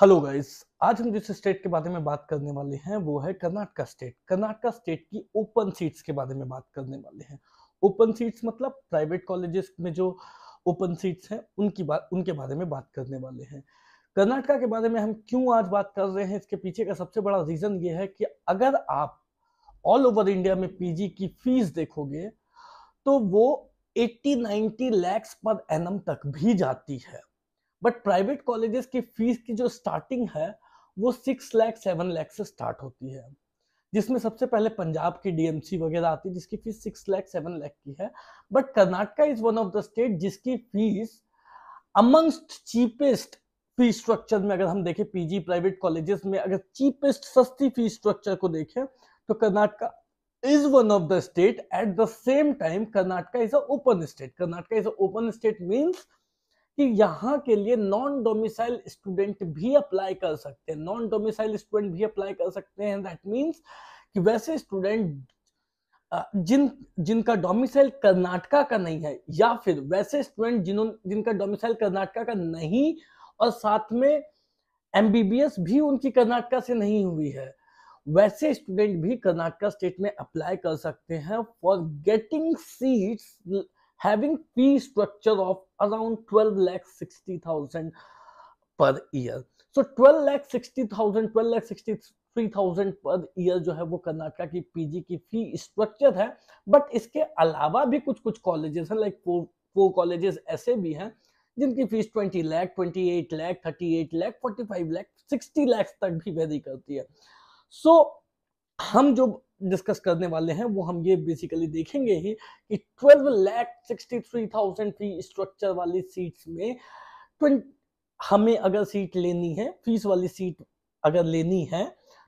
Hello guys आज हम जिस स्टेट के बारे में बात करने वाले हैं वो है कर्नाटका स्टेट कर्नाटका स्टेट की ओपन सीट्स के बारे में बात करने वाले हैं ओपन सीट्स मतलब प्राइवेट कॉलेजेस में जो ओपन सीट्स हैं उनकी बात उनके बारे में बात करने वाले हैं कर्नाटका के बारे में हम क्यों आज बात कर रहे हैं इसके पीछे का सबसे बड़ा रीजन ये है कि अगर आप ऑल ओवर इंडिया में पीजी की फीस देखोगे तो वो eighty ninety lakhs per annum तक भी जाती है बट प्राइवेट कॉलेजेस की फीस की जो स्टार्टिंग है वो सिक्स लैख सेवन लैख से स्टार्ट होती है जिसमें सबसे पहले पंजाब की डीएमसी वगैरह आती है जिसकी fees six lakh seven lakh की है but Karnataka is one of the state जिसकी fees amongst cheapest fee structure में अगर हम देखें पीजी प्राइवेट कॉलेजेस में अगर चीपेस्ट सस्ती फी स्ट्रक्चर को देखें तो Karnataka is one of the state at the same time Karnataka is a open state Karnataka is a open state means कि यहाँ के लिए नॉन डोमिसाइल स्टूडेंट भी अप्लाई कर सकते हैं नॉन डोमिसाइल स्टूडेंट भी अप्लाई कर सकते हैं दैट मीन्स कि वैसे स्टूडेंट जिन जिनका डोमिसाइल कर्नाटका का नहीं है या फिर वैसे स्टूडेंट जिन्होंने जिनका डोमिसाइल कर्नाटका का नहीं और साथ में एमबीबीएस भी उनकी कर्नाटका से नहीं हुई है वैसे स्टूडेंट भी कर्नाटका स्टेट में अप्लाई कर सकते हैं for getting seats having fee structure of around 12 lakh 60 thousand per year so twelve lakh sixty thousand twelve lakh sixty three thousand per year जो है वो कर्नाटका की पीजी की फी स्ट्रक्चर है बट इसके अलावा भी कुछ कुछ कॉलेजेस हैं लाइक फोर फोर कॉलेजेस ऐसे भी हैं जिनकी fees twenty lakh twenty eight lakh thirty eight lakh forty five lakh sixty lakh तक भी वेरी करती है सो so, हम जो डिस्कस करने वाले हैं वो हम ये बेसिकली देखेंगे ही कि twelve lakh sixty three thousand fee structure वाली सीट्स में हमें अगर सीट लेनी है फीस वाली सीट अगर लेनी है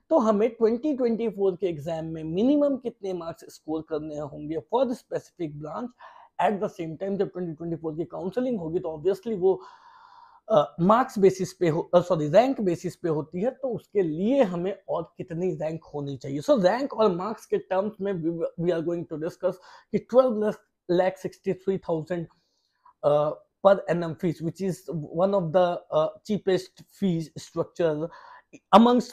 तो हमें 2024 के एग्जाम में मिनिमम कितने मार्क्स स्कोर करने होंगे for specific branch at the same time जब 2024 की काउंसलिंग होगी तो ऑब्वियसली वो मार्क्स बेसिस पे हो सॉरी रैंक बेसिस पे होती है तो उसके लिए हमें और कितनी रैंक होनी चाहिए सो रैंक और मार्क्स के टर्म्स में we are going to discuss कि twelve sixty three thousand per annum fees which is one of the cheapest fees structure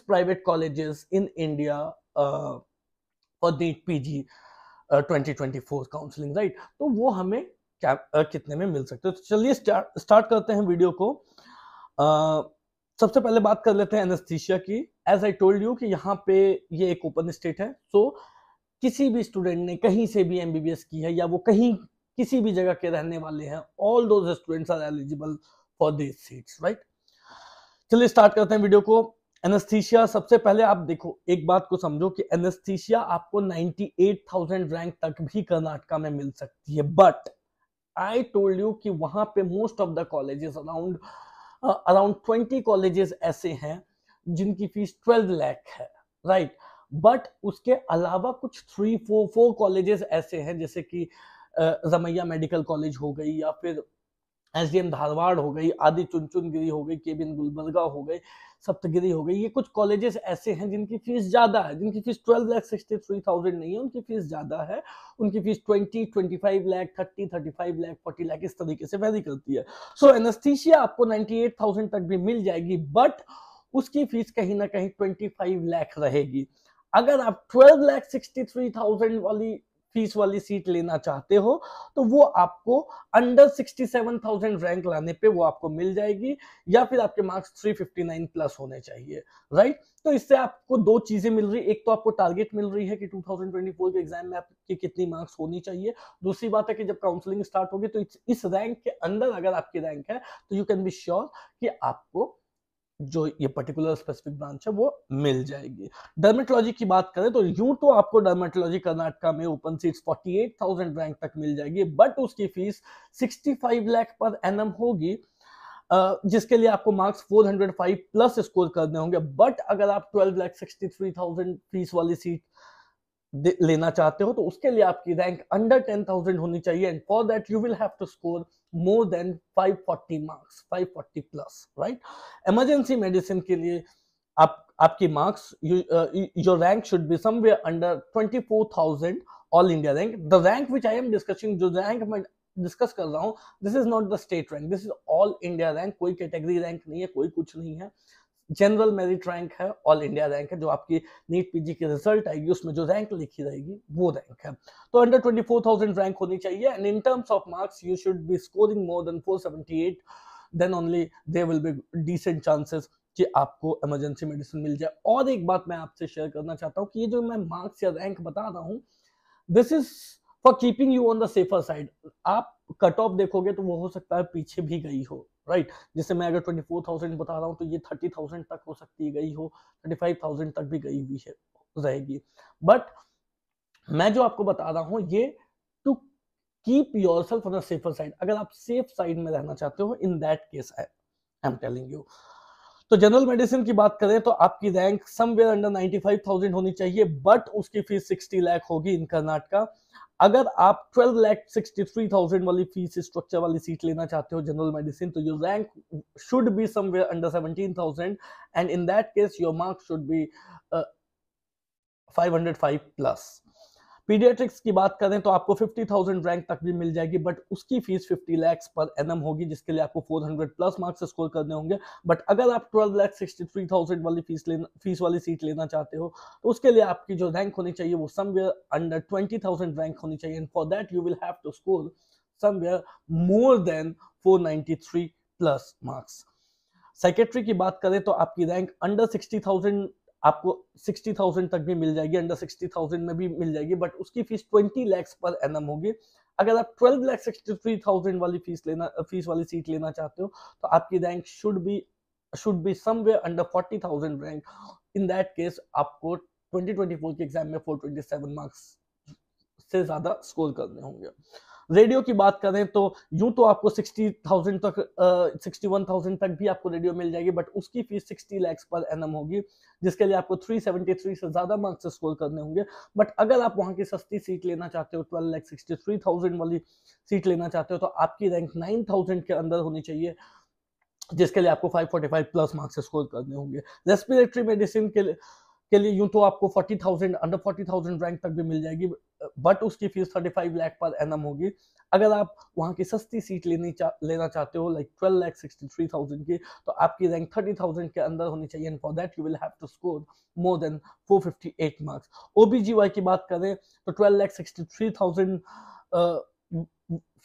private private in India India NEET P G twenty twenty four counselling right तो वो हमें कितने में मिल सकते हो तो चलिए स्टार्ट स्टार्ट करते हैं वीडियो को आ, सबसे पहले बात कर लेते हैं एनेस्थीसिया की एज आई टोल्ड यू कि यहाँ पे ये एक ओपन स्टेट है सो किसी भी स्टूडेंट ने कहीं से भी एमबीबीएस की है या वो कहीं किसी भी जगह के रहने वाले हैं all those students are eligible for this seats right चलिए स्टार्ट करते हैं वीडियो को एनेस्थीसिया सबसे पहले आप देखो एक बात को समझो कि एनेस्थीसिया आपको 98,000 रैंक तक भी कर्नाटका में मिल सकती है बट आई टोल्ड यू कि वहां पे most of the colleges around around twenty colleges ऐसे हैं जिनकी फीस ट्वेल्व लैख है राइट right? बट उसके अलावा कुछ थ्री फोर फोर कॉलेजेस ऐसे हैं जैसे कि uh, रमैया मेडिकल कॉलेज हो गई या फिर एस डी एम धारवाड़ हो गई आदि चुनचुनगिरी हो गई केबिन गुलबरगा हो गई सप्तगिरी हो गई ये कुछ कॉलेजेस ऐसे हैं जिनकी फीस ज़्यादा है जिनकी fees twelve lakh sixty three thousand नहीं है उनकी फीस ज़्यादा है उनकी fees twenty twenty five lakh thirty thirty five lakh forty lakh इस तरीके से वेरी करती है सो so, एनस्थीसिया आपको नाइन्टी एट थाउजेंड तक भी मिल जाएगी बट उसकी फीस कहीं ना कहीं ट्वेंटी फाइव लैख रहेगी अगर आप twelve lakh sixty three thousand वाली फीस वाली सीट लेना चाहते हो तो वो आपको अंडर 67,000 रैंक लाने पे वो आपको मिल जाएगी या फिर आपके मार्क्स 359 प्लस होने चाहिए राइट तो इससे आपको दो चीजें मिल रही एक तो आपको टारगेट मिल रही है कि 2024 के एग्जाम में आपके कितनी मार्क्स होनी चाहिए दूसरी बात है कि जब काउंसलिंग स्टार्ट होगी तो इस रैंक के अंदर अगर आपकी रैंक है तो यू कैन बी श्योर कि आपको जो ये पर्टिकुलर स्पेसिफिक ब्रांच है वो मिल जाएगी डर्मेटोलॉजी की बात करें तो यूं तो आपको डर्मेटोलॉजी कर्नाटका में ओपन सीट्स 48,000 रैंक तक मिल जाएगी बट उसकी फीस 65 लाख पर एनम होगी जिसके लिए आपको मार्क्स 405 प्लस स्कोर करने होंगे बट अगर आप 12 लाख 63,000 फीस वाली सीट लेना चाहते हो तो उसके लिए आपकी रैंक अंडर टेन थाउजेंड होनी चाहिए and for that you will have to score more than five forty marks five forty plus right emergency medicine के लिए आप आपकी marks your rank should be somewhere under twenty four thousand all India rank the rank which I am discussing जो rank मैं discuss कर रहा हूँ this is not the state rank this is all India rank कोई category rank नहीं है कोई कुछ नहीं है जनरल मेरिट रैंक है ऑल इंडिया रैंक है जो आपकी नीट पीजी की रिजल्ट आएगी उसमें जो रैंक लिखी रहेगी वो रैंक है तो under twenty four thousand rank होनी चाहिए and in terms of marks you should be scoring more than four seventy eight then only they will be decent chances कि आपको इमरजेंसी मेडिसिन मिल जाए और एक बात मैं आपसे शेयर करना चाहता हूँ कि ये जो मैं मार्क्स या रैंक बता रहा हूँ this is for keeping you on the safer side आप कट ऑफ देखोगे तो वो हो सकता है पीछे भी गई हो राइट right? जैसे मैं अगर ट्वेंटी फोर थाउजेंड बता रहा हूँ तो ये थर्टी थाउजेंड तक हो सकती है गई हो थर्टी फाइव थाउजेंड तक भी गई हुई है रहेगी बट मैं जो आपको बता रहा हूँ ये to keep yourself on the safer side अगर आप सेफ साइड में रहना चाहते हो in that case I am telling you तो जनरल मेडिसिन की बात करें तो आपकी रैंक समवेयर अंडर 95,000 होनी चाहिए बट उसकी फीस 60 लाख होगी इन कर्नाटका अगर आप 12 लाख 63,000 वाली फीस स्ट्रक्चर वाली सीट लेना चाहते हो जनरल मेडिसिन तो your rank should be somewhere under 17,000 and in that case your marks should be 505 plus paediatrics की बात करें तो आपको फिफ्टी थाउजेंड रैंक तक भी मिल जाएगी बट उसकी fees fifty lakhs per N होगी जिसके लिए आपको four hundred plus marks score करने होंगे बट अगर आप ट्वेल्व सिक्सटी थ्री थाउजेंड वाली फीस लेना फीस वाली सीट लेना चाहते हो तो उसके लिए आपकी जो रैंक होनी चाहिए वो somewhere under twenty thousand rank होनी चाहिए and for that you will have to score somewhere more than four ninety three plus marks secretary की बात करें तो आपकी रैंक अंडर सिक्सटी थाउजेंड आपको सिक्सटी थाउजेंड तक भी मिल जाएगी अंडर सिक्सटी थाउजेंड में भी मिल जाएगी बट उसकी fees twenty lakhs per N होगी अगर आप twelve lakhs sixty three thousand वाली फीस लेना फीस वाली सीट लेना चाहते हो तो आपकी rank should be should be somewhere under forty thousand rank in that case आपको 2024 के एग्जाम में 427 मार्क्स से ज्यादा स्कोर करने होंगे रेडियो की बात करें तो यूं तो आपको सिक्सटी थाउजेंड तक सिक्सटी वन थाउजेंड तक भी आपको रेडियो मिल जाएगी बट उसकी fees sixty lakhs per N होगी जिसके लिए आपको थ्री सेवेंटी थ्री से ज्यादा मार्क्स स्कोर करने होंगे बट अगर आप वहाँ की सस्ती सीट लेना चाहते हो twelve lakhs sixty three thousand वाली सीट लेना चाहते हो तो आपकी रैंक नाइन थाउजेंड के अंदर होनी चाहिए जिसके लिए आपको five forty five plus marks score करने होंगे रेस्पिरेटरी मेडिसिन के लिए के लिए यूं तो आपको 40,000 अंडर 40,000 रैंक तक भी मिल जाएगी बट उसकी फीस 35 लाख पर एनम होगी अगर आप वहाँ की सस्ती सीट लेनी चा, लेना चाहते हो like twelve lakh sixty three thousand की तो आपकी रैंक थर्टी थाउजेंड के अंदर होनी चाहिए and for that you will have to score more than four marks ओ की बात करें तो twelve lakh sixty three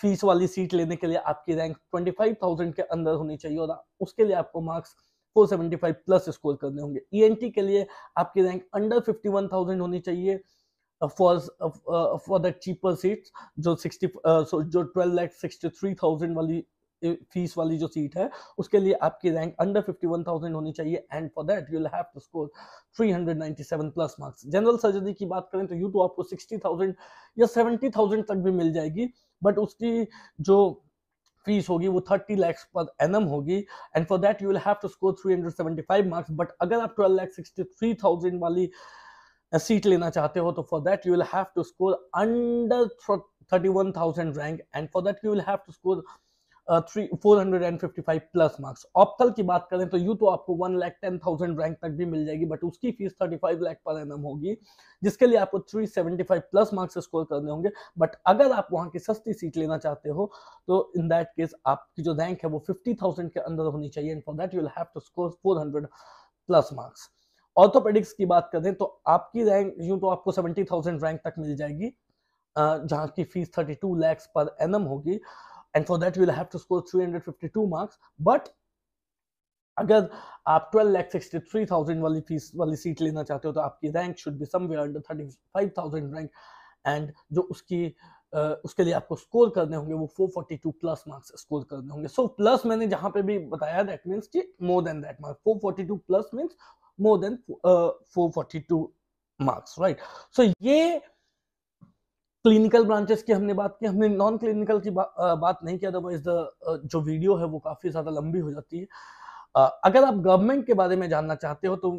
fees वाली सीट लेने के लिए आपकी रैंक ट्वेंटी के अंदर होनी चाहिए और उसके लिए आपको मार्क्स 475 प्लस स्कोर करने होंगे ईएनटी e के लिए आपकी रैंक अंडर 51,000 होनी चाहिए for for the cheaper seats जो 60 uh, जो ट्वेल्व लाख सिक्सटी वाली फीस uh, वाली जो सीट है उसके लिए आपकी रैंक अंडर 51,000 होनी चाहिए and for that you have to score 397 plus marks general surgery की बात करें तो यू टू आपको 60,000 या 70,000 तक भी मिल जाएगी बट उसकी जो फीस होगी वो thirty lakhs per annum and for that you will have to score three hundred seventy five marks but अगर आप twelve lakhs sixty three thousand वाली सीट लेना चाहते हो तो for that you will have to score under thirty one thousand rank and for that you will have to score three four hundred and fifty five plus marks ophthal की बात करें तो you तो आपको one lakh ten thousand rank तक भी मिल जाएगी but उसकी फीस थर्टी फाइव लैख पर होगी जिसके लिए आपको three seventy five plus marks score करने होंगे बट अगर आप वहाँ की सस्ती सीट लेना चाहते हो तो इन दैट केस आपकी जो रैंक है वो फिफ्टी थाउजेंड के अंदर होनी चाहिए and for that you have to score four hundred plus marks orthopaedics की बात करें तो आपकी रैंक यूं तो आपको सेवेंटी थाउजेंड रैंक तक मिल जाएगी जहाँ की फीस थर्टी टू लैक्स पर एम होगी and for that we'll have to score 352 marks but अगर आप 12 लैख 63,000 वाली फीस वाली सीट लेना चाहते हो तो आपकी rank should be somewhere under 35,000 rank and जो उसकी आ, उसके लिए आपको स्कोर करने होंगे वो 442 प्लस मार्क्स स्कोर करने होंगे सो so, प्लस मैंने जहां पे भी बताया दैट मींस कि more than that marks 442 plus means more than 442 marks right so ये क्लिनिकल ब्रांचेस की हमने बात की हमने नॉन क्लिनिकल की बा, आ, बात नहीं किया अदरवाइज जो वीडियो है वो काफ़ी ज़्यादा लंबी हो जाती है आ, अगर आप गवर्नमेंट के बारे में जानना चाहते हो तो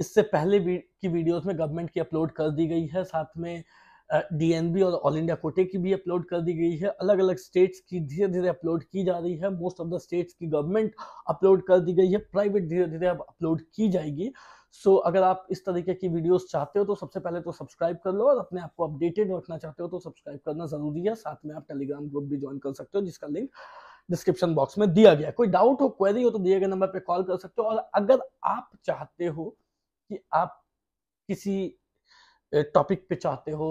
इससे पहले की वीडियोस में गवर्नमेंट की अपलोड कर दी गई है साथ में डीएनबी और ऑल इंडिया कोटे की भी अपलोड कर दी गई है अलग अलग स्टेट्स की धीरे धीरे अपलोड की जा रही है मोस्ट ऑफ द स्टेट्स की गवर्नमेंट अपलोड कर दी गई है प्राइवेट धीरे धीरे अब अपलोड की जाएगी सो so, अगर आप इस तरीके की वीडियोस चाहते हो तो सबसे पहले तो सब्सक्राइब कर लो और अपने आप को अपडेटेड रखना चाहते हो तो सब्सक्राइब करना जरूरी है साथ में आप टेलीग्राम ग्रुप भी ज्वाइन कर सकते हो जिसका लिंक डिस्क्रिप्शन बॉक्स में दिया गया कोई डाउट हो क्वेरी हो तो दिए गए नंबर पर कॉल कर सकते हो और अगर आप चाहते हो कि आप किसी टॉपिक पे चाहते हो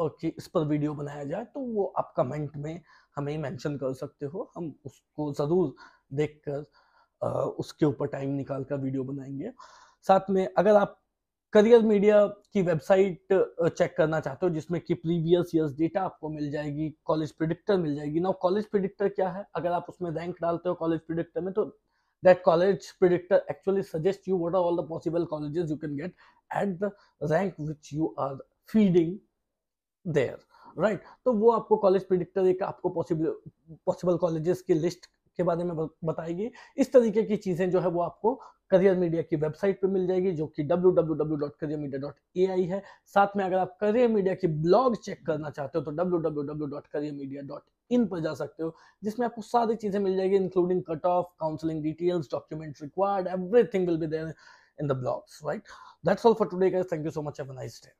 कि इस पर वीडियो बनाया जाए तो वो आप कमेंट में हमें मेंशन कर सकते हो हम उसको ज़रूर देखकर उसके ऊपर टाइम निकाल कर वीडियो बनाएंगे साथ में अगर आप करियर मीडिया की वेबसाइट चेक करना चाहते हो जिसमें कि प्रीवियस ईयर्स डेटा आपको मिल जाएगी कॉलेज प्रिडिक्टर मिल जाएगी ना कॉलेज प्रिडिक्टर क्या है अगर आप उसमें रैंक डालते हो कॉलेज प्रिडिक्टर में तो that college predictor actually suggest you what are all the possible colleges you can get at the rank which you are feeding there right तो वो आपको कॉलेज प्रिडिक्टर एक आपको पॉसिबल पॉसिबल कॉलेजेस की list के बारे में बताएगी इस तरीके की चीज़ें जो है वो आपको करियर मीडिया की वेबसाइट पे मिल जाएगी जो कि www.careermedia.ai है साथ में अगर आप करियर मीडिया की ब्लॉग चेक करना चाहते हो तो www.careermedia.in पर जा सकते हो जिसमें आपको सारी चीज़ें मिल जाएगी including cut off counselling details document required everything will be there in the blogs right that's all for today guys thank you so much have a nice day